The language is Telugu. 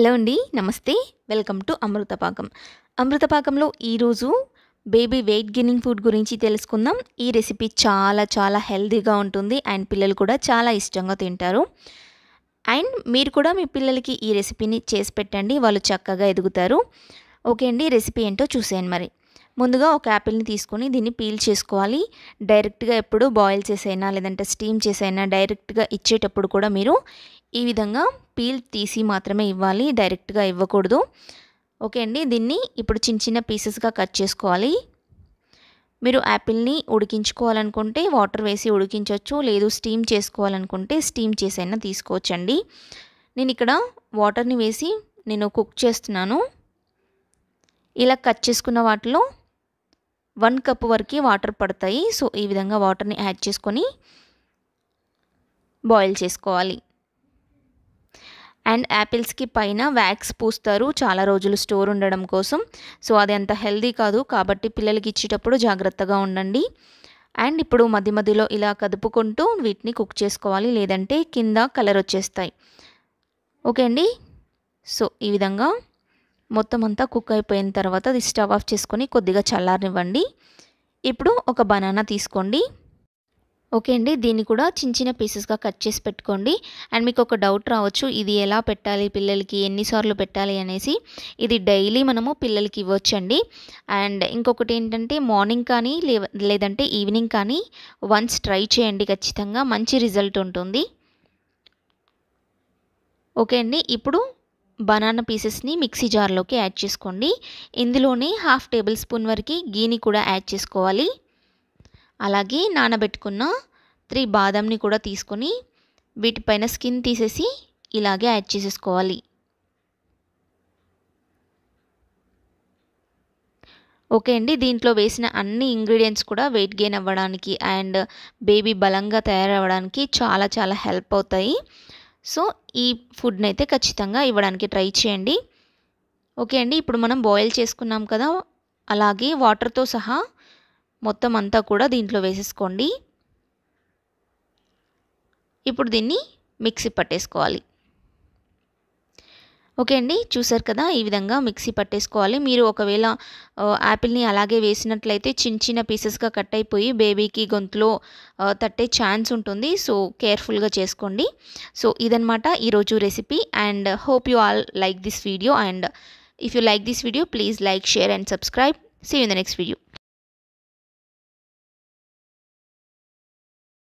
హలో అండి నమస్తే వెల్కమ్ టు అమృతపాకం అమృతపాకంలో ఈరోజు బేబీ వెయిట్ గెయినింగ్ ఫుడ్ గురించి తెలుసుకుందాం ఈ రెసిపీ చాలా చాలా హెల్తీగా ఉంటుంది అండ్ పిల్లలు కూడా చాలా ఇష్టంగా తింటారు అండ్ మీరు కూడా మీ పిల్లలకి ఈ రెసిపీని చేసి పెట్టండి వాళ్ళు చక్కగా ఎదుగుతారు ఓకే అండి రెసిపీ ఏంటో చూసేయండి మరి ముందుగా ఒక యాపిల్ని తీసుకొని దీన్ని పీల్ చేసుకోవాలి డైరెక్ట్గా ఎప్పుడు బాయిల్ చేసైనా లేదంటే స్టీమ్ చేసైనా డైరెక్ట్గా ఇచ్చేటప్పుడు కూడా మీరు ఈ విధంగా పీల్ తీసి మాత్రమే ఇవ్వాలి డైరెక్ట్గా ఇవ్వకూడదు ఓకే అండి దీన్ని ఇప్పుడు చిన్న చిన్న పీసెస్గా కట్ చేసుకోవాలి మీరు యాపిల్ని ఉడికించుకోవాలనుకుంటే వాటర్ వేసి ఉడికించవచ్చు లేదు స్టీమ్ చేసుకోవాలనుకుంటే స్టీమ్ చేసైనా తీసుకోవచ్చండి నేను ఇక్కడ వాటర్ని వేసి నేను కుక్ చేస్తున్నాను ఇలా కట్ చేసుకున్న వాటిలో వన్ కప్ వరకు వాటర్ పడతాయి సో ఈ విధంగా వాటర్ని యాడ్ చేసుకొని బాయిల్ చేసుకోవాలి అండ్ యాపిల్స్కి పైన వ్యాక్స్ పూస్తారు చాలా రోజులు స్టోర్ ఉండడం కోసం సో అది అంత హెల్దీ కాదు కాబట్టి పిల్లలకి ఇచ్చేటప్పుడు జాగ్రత్తగా ఉండండి అండ్ ఇప్పుడు మధ్య మధ్యలో ఇలా కదుపుకుంటూ వీటిని కుక్ చేసుకోవాలి లేదంటే కింద కలర్ వచ్చేస్తాయి ఓకే అండి సో ఈ విధంగా మొత్తం అంతా కుక్ అయిపోయిన తర్వాత అది స్టవ్ ఆఫ్ చేసుకొని కొద్దిగా చల్లారనివ్వండి ఇప్పుడు ఒక బనానా తీసుకోండి ఓకే అండి దీన్ని కూడా చిన్న చిన్న పీసెస్గా కట్ చేసి పెట్టుకోండి అండ్ మీకు ఒక డౌట్ రావచ్చు ఇది ఎలా పెట్టాలి పిల్లలకి ఎన్నిసార్లు పెట్టాలి అనేసి ఇది డైలీ మనము పిల్లలకి ఇవ్వచ్చండి అండ్ ఇంకొకటి ఏంటంటే మార్నింగ్ కానీ లేదంటే ఈవినింగ్ కానీ వన్స్ ట్రై చేయండి ఖచ్చితంగా మంచి రిజల్ట్ ఉంటుంది ఓకే అండి ఇప్పుడు బనానా పీసెస్ని మిక్సీ జార్లోకి యాడ్ చేసుకోండి ఇందులోనే హాఫ్ టేబుల్ స్పూన్ వరకు గీని కూడా యాడ్ చేసుకోవాలి అలాగే నానబెట్టుకున్న త్రీ బాదంని కూడా తీసుకొని వీటిపైన స్కిన్ తీసేసి ఇలాగే యాడ్ చేసేసుకోవాలి ఓకే అండి దీంట్లో వేసిన అన్ని ఇంగ్రీడియంట్స్ కూడా వెయిట్ గెయిన్ అవ్వడానికి అండ్ బేబీ బలంగా తయారవ్వడానికి చాలా చాలా హెల్ప్ అవుతాయి సో ఈ ఫుడ్ని అయితే ఖచ్చితంగా ఇవ్వడానికి ట్రై చేయండి ఓకే అండి ఇప్పుడు మనం బాయిల్ చేసుకున్నాం కదా అలాగే వాటర్తో సహా మొత్తం అంతా కూడా దీంట్లో వేసేసుకోండి ఇప్పుడు దీన్ని మిక్సీ పట్టేసుకోవాలి ఓకే అండి చూసారు కదా ఈ విధంగా మిక్సీ పట్టేసుకోవాలి మీరు ఒకవేళ యాపిల్ని అలాగే వేసినట్లయితే చిన్న చిన్న పీసెస్గా కట్ అయిపోయి బేబీకి గొంతులో తట్టే ఛాన్స్ ఉంటుంది సో కేర్ఫుల్గా చేసుకోండి సో ఇదనమాట ఈరోజు recipe and hope you all like this video and if you like this video please like share and subscribe see in the next video